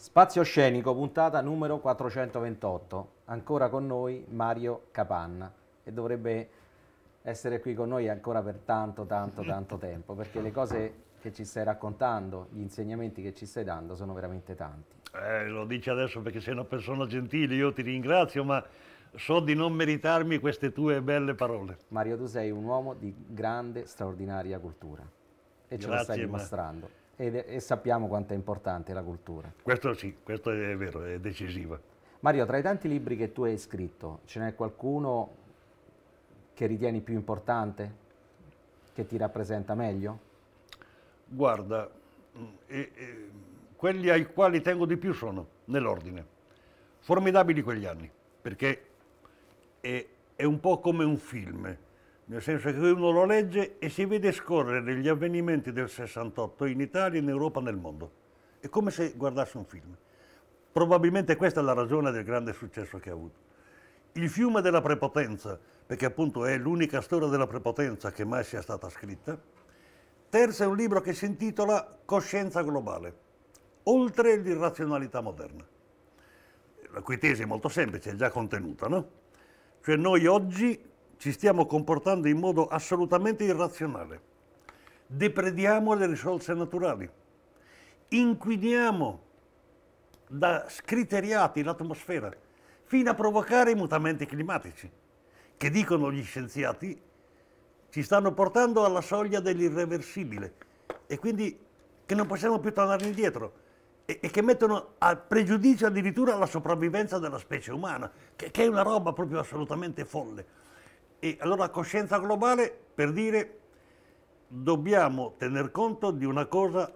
Spazio Scenico, puntata numero 428. Ancora con noi Mario Capanna e dovrebbe essere qui con noi ancora per tanto, tanto, tanto tempo, perché le cose che ci stai raccontando, gli insegnamenti che ci stai dando sono veramente tanti. Eh, lo dici adesso perché sei una persona gentile, io ti ringrazio, ma so di non meritarmi queste tue belle parole. Mario, tu sei un uomo di grande, straordinaria cultura e ce Grazie, lo stai dimostrando. Ma e, e sappiamo quanto è importante la cultura. Questo sì, questo è vero, è decisiva. Mario, tra i tanti libri che tu hai scritto, ce n'è qualcuno che ritieni più importante, che ti rappresenta meglio? Guarda, eh, eh, quelli ai quali tengo di più sono, nell'ordine, formidabili quegli anni, perché è, è un po' come un film nel senso che uno lo legge e si vede scorrere gli avvenimenti del 68 in Italia, in Europa, nel mondo. È come se guardasse un film. Probabilmente questa è la ragione del grande successo che ha avuto. Il fiume della prepotenza, perché appunto è l'unica storia della prepotenza che mai sia stata scritta. Terzo è un libro che si intitola Coscienza globale, oltre l'irrazionalità moderna, la cui tesi è molto semplice, è già contenuta, no? Cioè noi oggi ci stiamo comportando in modo assolutamente irrazionale. Deprediamo le risorse naturali, inquiniamo da scriteriati l'atmosfera, fino a provocare i mutamenti climatici, che dicono gli scienziati ci stanno portando alla soglia dell'irreversibile e quindi che non possiamo più tornare indietro e, e che mettono a pregiudizio addirittura la sopravvivenza della specie umana, che, che è una roba proprio assolutamente folle. E allora coscienza globale per dire dobbiamo tener conto di una cosa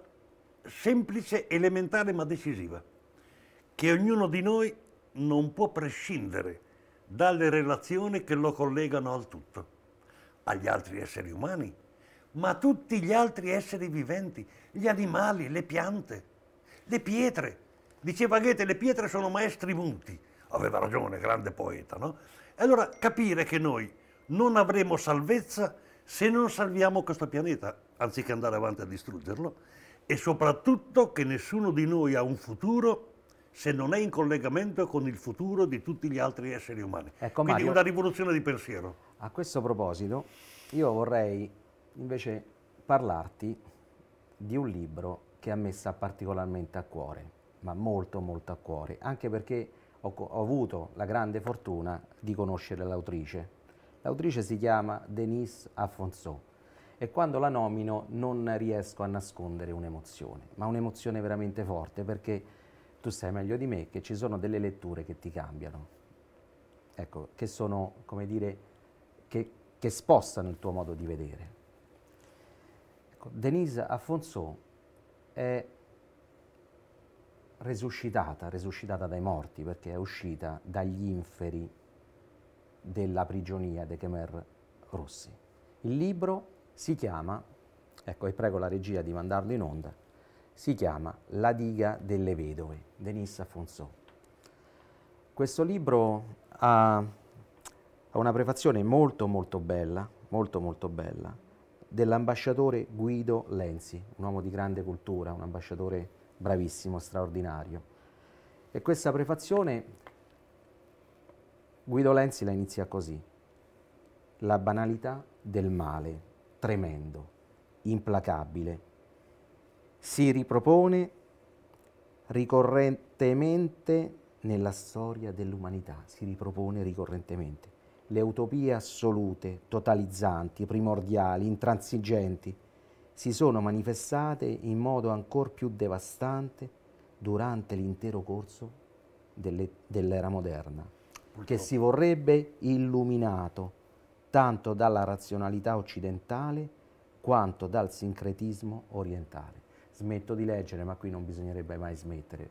semplice, elementare ma decisiva, che ognuno di noi non può prescindere dalle relazioni che lo collegano al tutto, agli altri esseri umani, ma a tutti gli altri esseri viventi, gli animali, le piante, le pietre. Diceva Goethe, le pietre sono maestri muti. Aveva ragione, grande poeta, no? Allora capire che noi non avremo salvezza se non salviamo questo pianeta, anziché andare avanti a distruggerlo, e soprattutto che nessuno di noi ha un futuro se non è in collegamento con il futuro di tutti gli altri esseri umani. Ecco, Quindi Mario, una rivoluzione di pensiero. A questo proposito, io vorrei invece parlarti di un libro che a me sta particolarmente a cuore, ma molto molto a cuore, anche perché ho, ho avuto la grande fortuna di conoscere l'autrice, L'autrice si chiama Denise Afonso e quando la nomino non riesco a nascondere un'emozione, ma un'emozione veramente forte perché tu sai meglio di me che ci sono delle letture che ti cambiano, ecco, che sono, come dire, che, che spostano il tuo modo di vedere. Ecco, Denise Afonso è resuscitata, resuscitata dai morti perché è uscita dagli inferi della prigionia dei Khmer russi. Il libro si chiama, ecco e prego la regia di mandarlo in onda, si chiama La diga delle vedove, Denis Afonso. Questo libro ha, ha una prefazione molto molto bella, molto molto bella, dell'ambasciatore Guido Lenzi, un uomo di grande cultura, un ambasciatore bravissimo, straordinario. E questa prefazione Guido Lenzi la inizia così. La banalità del male, tremendo, implacabile, si ripropone ricorrentemente nella storia dell'umanità, si ripropone ricorrentemente. Le utopie assolute, totalizzanti, primordiali, intransigenti, si sono manifestate in modo ancora più devastante durante l'intero corso dell'era moderna. Purtroppo. che si vorrebbe illuminato tanto dalla razionalità occidentale quanto dal sincretismo orientale. Smetto di leggere, ma qui non bisognerebbe mai smettere.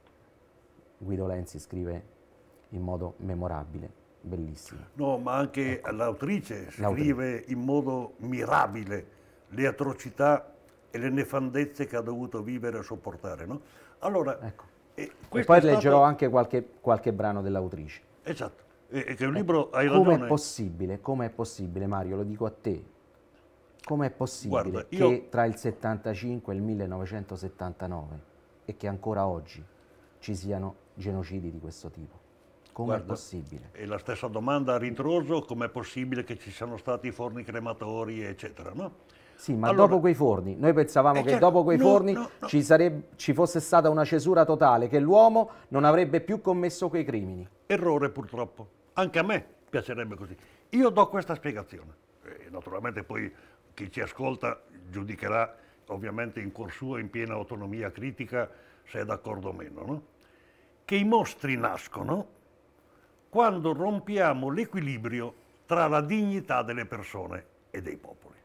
Guido Lenzi scrive in modo memorabile bellissimo. No, ma anche ecco. l'autrice scrive in modo mirabile le atrocità e le nefandezze che ha dovuto vivere e sopportare. No? Allora, ecco. e, e poi leggerò stato... anche qualche, qualche brano dell'autrice. Esatto. E che è un eh, libro, hai come ragione. Com'è possibile, com'è possibile, Mario, lo dico a te, Come è possibile Guarda, io... che tra il 75 e il 1979 e che ancora oggi ci siano genocidi di questo tipo? Come è possibile? E la stessa domanda a ritroso, come è possibile che ci siano stati forni crematori, eccetera, no? Sì, ma allora, dopo quei forni, noi pensavamo eh, che certo, dopo quei no, forni no, no. Ci, sarebbe, ci, fosse stata una cesura totale, che l'uomo non avrebbe più commesso quei crimini. Errore purtroppo. Anche a me piacerebbe così. Io do questa spiegazione. E naturalmente poi chi ci ascolta giudicherà ovviamente in cuor suo, in piena autonomia critica, se è d'accordo o meno, no? che i mostri nascono quando rompiamo l'equilibrio tra la dignità delle persone e dei popoli.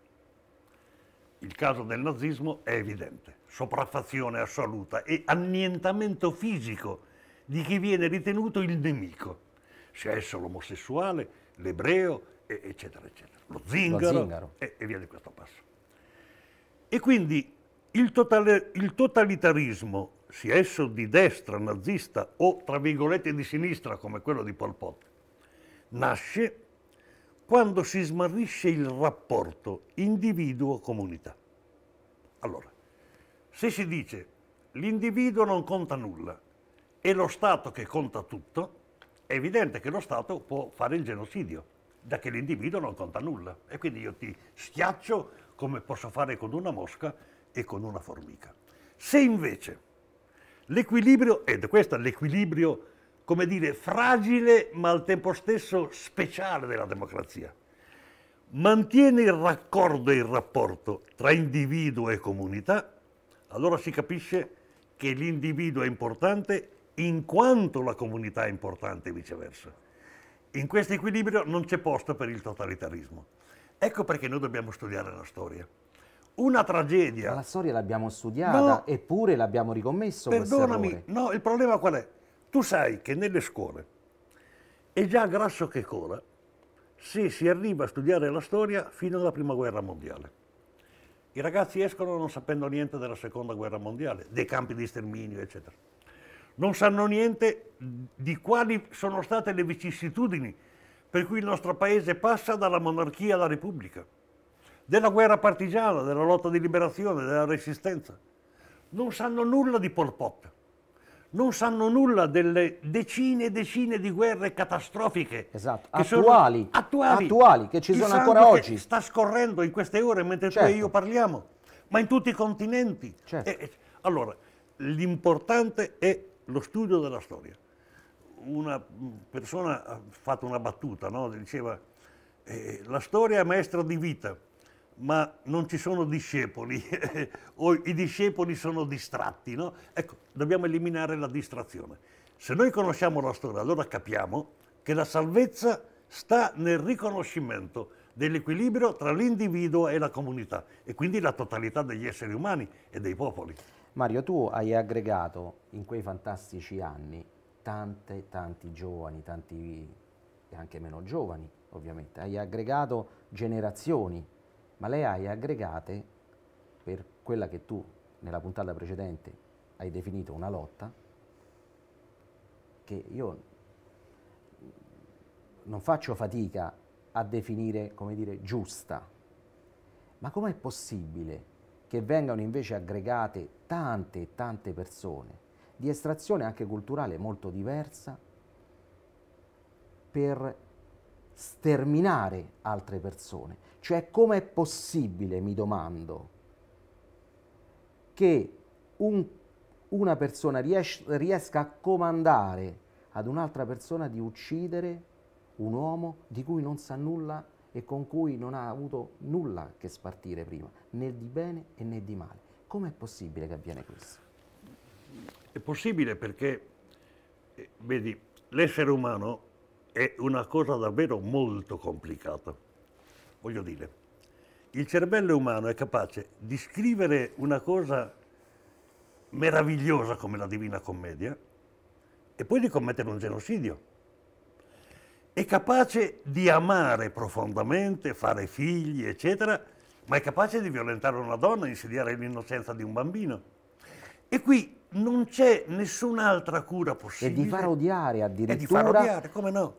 Il caso del nazismo è evidente, sopraffazione assoluta e annientamento fisico di chi viene ritenuto il nemico se esso l'omosessuale, l'ebreo, eccetera, eccetera. Lo zingaro, Lo zingaro. E, e, via di questo passo. E quindi il, totale, il totalitarismo, sia esso di destra, nazista o tra virgolette di sinistra come quello di Pol Pot, nasce quando si smarrisce il rapporto individuo-comunità. Allora, se si dice l'individuo non conta nulla, è lo Stato che conta tutto, è evidente che lo Stato può fare il genocidio, da che l'individuo non conta nulla. E quindi io ti schiaccio come posso fare con una mosca e con una formica. Se invece l'equilibrio, ed questo è l'equilibrio, come dire, fragile ma al tempo stesso speciale della democrazia, mantiene il raccordo e il rapporto tra individuo e comunità, allora si capisce che l'individuo è importante in quanto la comunità è importante e viceversa. In questo equilibrio non c'è posto per il totalitarismo. Ecco perché noi dobbiamo studiare la storia. Una tragedia. Ma la storia l'abbiamo studiata, no, eppure l'abbiamo ricommesso. Perdonami, no, il problema qual è? Tu sai che nelle scuole è già grasso che cola se si arriva a studiare la storia fino alla prima guerra mondiale. I ragazzi escono non sapendo niente della seconda guerra mondiale, dei campi di sterminio, eccetera non sanno niente di quali sono state le vicissitudini per cui il nostro paese passa dalla monarchia alla repubblica, della guerra partigiana, della lotta di liberazione, della resistenza. Non sanno nulla di Pol Pot, non sanno nulla delle decine e decine di guerre catastrofiche. Esatto, che attuali, attuali, attuali, che ci sono ancora oggi. Sta scorrendo in queste ore mentre certo. tu e io certo. parliamo, ma in tutti i continenti. Certo. E, allora, l'importante è lo studio della storia. Una persona ha fatto una battuta, no? diceva eh, la storia è maestra di vita, ma non ci sono discepoli o i discepoli sono distratti. No? Ecco, dobbiamo eliminare la distrazione. Se noi conosciamo la storia, allora capiamo che la salvezza sta nel riconoscimento dell'equilibrio tra l'individuo e la comunità e quindi la totalità degli esseri umani e dei popoli. Mario, tu hai aggregato in quei fantastici anni tante, tanti giovani, tanti e anche meno giovani, ovviamente. Hai aggregato generazioni, ma le hai aggregate per quella che tu nella puntata precedente hai definito una lotta che io non faccio fatica a definire, come dire, giusta. Ma com'è possibile che vengano invece aggregate tante e tante persone di estrazione anche culturale molto diversa per sterminare altre persone. Cioè come è possibile, mi domando, che un, una persona ries riesca a comandare ad un'altra persona di uccidere un uomo di cui non sa nulla e con cui non ha avuto nulla a che spartire prima, né di bene e né di male. Com'è possibile che avviene questo? È possibile perché, eh, vedi, l'essere umano è una cosa davvero molto complicata. Voglio dire, il cervello umano è capace di scrivere una cosa meravigliosa come la Divina Commedia e poi di commettere un genocidio è capace di amare profondamente, fare figli, eccetera, ma è capace di violentare una donna, insediare l'innocenza di un bambino. E qui non c'è nessun'altra cura possibile. E di far odiare addirittura. E di far odiare, come no?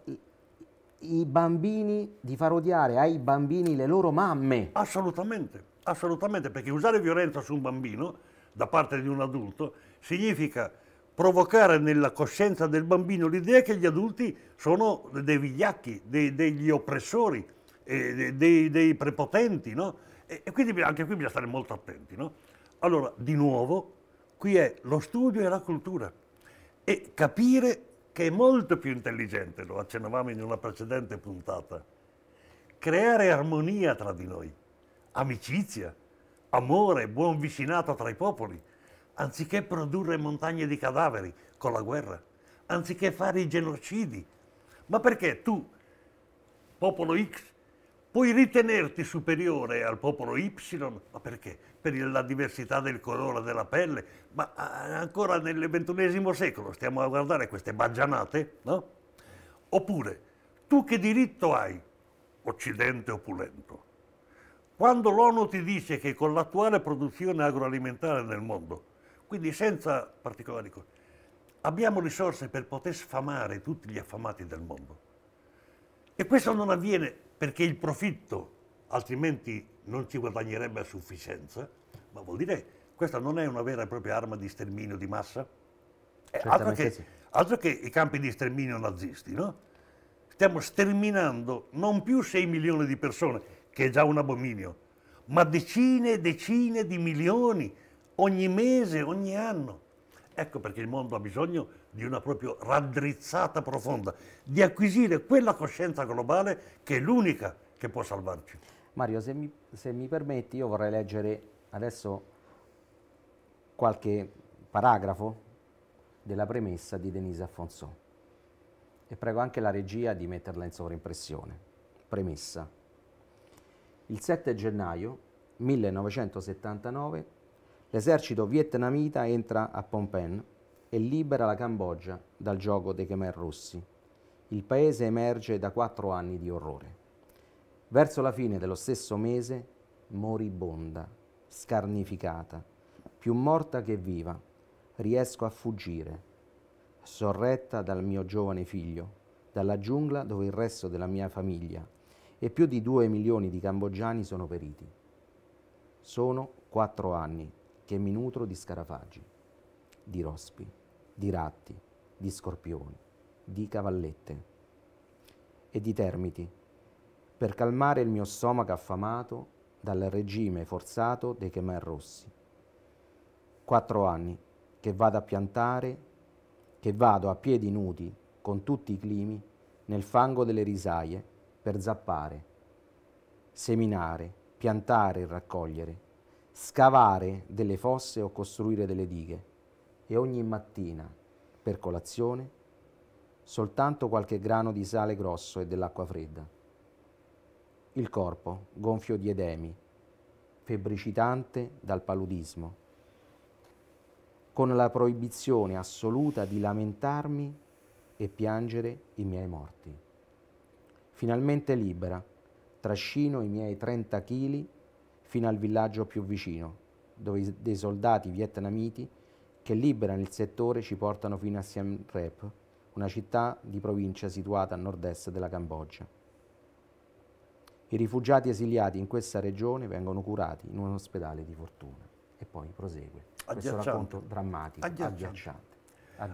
I, bambini, di far odiare ai bambini le loro mamme. Assolutamente, assolutamente, perché usare violenza su un bambino da parte di un adulto significa provocare nella coscienza del bambino l'idea che gli adulti sono dei vigliacchi, dei, degli oppressori, eh, dei, dei, prepotenti, no? E, e, quindi anche qui bisogna stare molto attenti, no? Allora, di nuovo, qui è lo studio e la cultura e capire che è molto più intelligente, lo accennavamo in una precedente puntata, creare armonia tra di noi, amicizia, amore, buon vicinato tra i popoli, anziché produrre montagne di cadaveri con la guerra, anziché fare i genocidi. Ma perché tu, popolo X, puoi ritenerti superiore al popolo Y? Ma perché? Per la diversità del colore della pelle? Ma ancora nel XXI secolo stiamo a guardare queste baggianate, no? Oppure, tu che diritto hai, Occidente opulento? Quando l'ONU ti dice che con l'attuale produzione agroalimentare nel mondo quindi senza particolari cose. Abbiamo risorse per poter sfamare tutti gli affamati del mondo. E questo non avviene perché il profitto, altrimenti non ci guadagnerebbe a sufficienza, ma vuol dire che questa non è una vera e propria arma di sterminio di massa. Eh, altro che, sì. altro che i campi di sterminio nazisti, no? Stiamo sterminando non più 6 milioni di persone, che è già un abominio, ma decine e decine di milioni ogni mese, ogni anno. Ecco perché il mondo ha bisogno di una proprio raddrizzata profonda, di acquisire quella coscienza globale che è l'unica che può salvarci. Mario, se mi, se mi permetti, io vorrei leggere adesso qualche paragrafo della premessa di Denise Affonso e prego anche la regia di metterla in sovraimpressione. Premessa. Il 7 gennaio 1979 L'esercito vietnamita entra a Phnom Penh e libera la Cambogia dal gioco dei Khmer russi. Il paese emerge da quattro anni di orrore. Verso la fine dello stesso mese, moribonda, scarnificata, più morta che viva, riesco a fuggire, sorretta dal mio giovane figlio, dalla giungla dove il resto della mia famiglia e più di due milioni di cambogiani sono periti. Sono quattro anni che mi nutro di scarafaggi, di rospi, di ratti, di scorpioni, di cavallette e di termiti, per calmare il mio stomaco affamato dal regime forzato dei Khmer Rossi. Quattro anni che vado a piantare, che vado a piedi nudi con tutti i climi nel fango delle risaie per zappare, seminare, piantare e raccogliere scavare delle fosse o costruire delle dighe e ogni mattina, per colazione, soltanto qualche grano di sale grosso e dell'acqua fredda. Il corpo, gonfio di edemi, febbricitante dal paludismo, con la proibizione assoluta di lamentarmi e piangere i miei morti. Finalmente libera, trascino i miei 30 kg fino al villaggio più vicino, dove dei soldati vietnamiti che liberano il settore ci portano fino a Siem Reap, una città di provincia situata a nord-est della Cambogia. I rifugiati esiliati in questa regione vengono curati in un ospedale di fortuna. E poi prosegue questo racconto drammatico, agghiacciante. agghiacciante.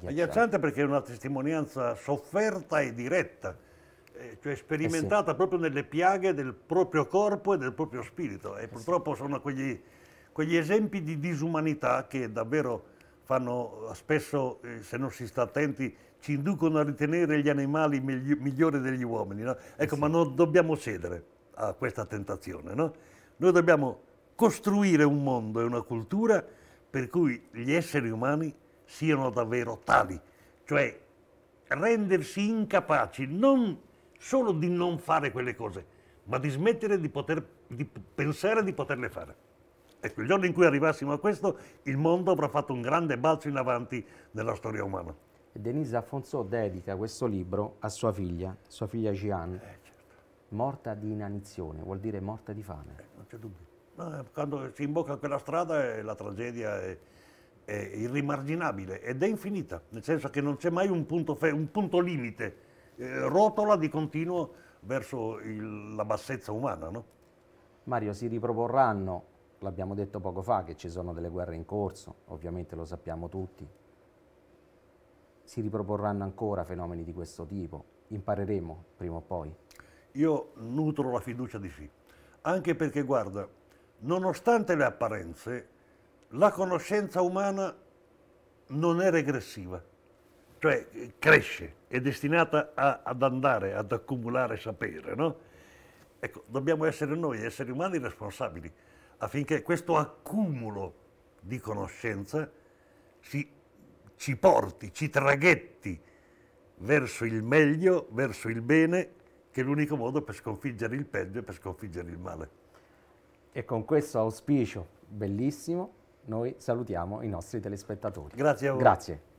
Agghiacciante perché è una testimonianza sofferta e diretta eh, cioè sperimentata eh sì. proprio nelle piaghe del proprio corpo e del proprio spirito. E eh purtroppo sì. sono quegli, quegli, esempi di disumanità che davvero fanno eh, spesso, se non si sta attenti, ci inducono a ritenere gli animali migli migliori degli uomini. No? Ecco, sì. ma non dobbiamo cedere a questa tentazione. No? Noi dobbiamo costruire un mondo e una cultura per cui gli esseri umani siano davvero tali, cioè rendersi incapaci non solo di non fare quelle cose, ma di smettere di, poter, di pensare di poterle fare. Ecco, il giorno in cui arrivassimo a questo, il mondo avrà fatto un grande balzo in avanti nella storia umana. Denise Affonso dedica questo libro a sua figlia, sua figlia Gian, eh, certo. morta di inanizione, vuol dire morta di fame. Eh, non c'è dubbio. No, eh, quando si imbocca quella strada la tragedia è, è irrimarginabile ed è infinita, nel senso che non c'è mai un punto, un punto limite eh, rotola di continuo verso il, la bassezza umana. No? Mario, si riproporranno, l'abbiamo detto poco fa, che ci sono delle guerre in corso, ovviamente lo sappiamo tutti, si riproporranno ancora fenomeni di questo tipo, impareremo prima o poi. Io nutro la fiducia di sì, anche perché guarda, nonostante le apparenze, la conoscenza umana non è regressiva cioè cresce, è destinata a, ad andare, ad accumulare sapere, no? Ecco, dobbiamo essere noi, esseri umani, responsabili affinché questo accumulo di conoscenza ci, ci porti, ci traghetti verso il meglio, verso il bene, che è l'unico modo per sconfiggere il peggio e per sconfiggere il male. E con questo auspicio bellissimo noi salutiamo i nostri telespettatori. Grazie a voi. Grazie.